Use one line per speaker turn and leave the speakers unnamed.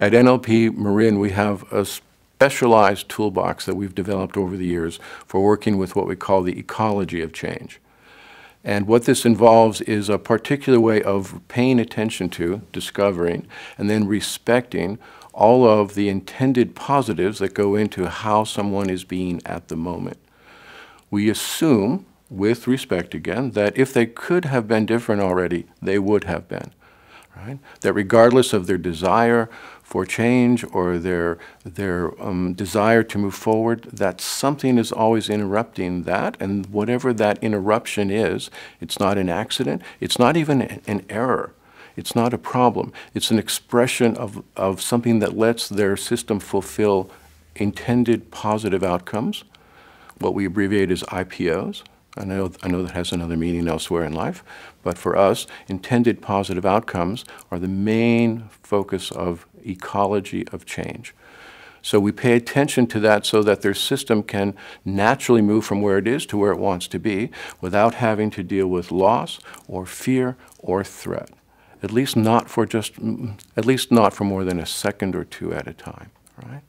At NLP Marin, we have a specialized toolbox that we've developed over the years for working with what we call the ecology of change. And what this involves is a particular way of paying attention to, discovering, and then respecting all of the intended positives that go into how someone is being at the moment. We assume, with respect again, that if they could have been different already, they would have been right? That regardless of their desire for change or their, their um, desire to move forward, that something is always interrupting that. And whatever that interruption is, it's not an accident, it's not even an error. It's not a problem. It's an expression of, of something that lets their system fulfill intended positive outcomes, what we abbreviate as IPOs, I know, I know that has another meaning elsewhere in life, but for us, intended positive outcomes are the main focus of ecology of change. So we pay attention to that so that their system can naturally move from where it is to where it wants to be without having to deal with loss or fear or threat. At least not for just, at least not for more than a second or two at a time,
right?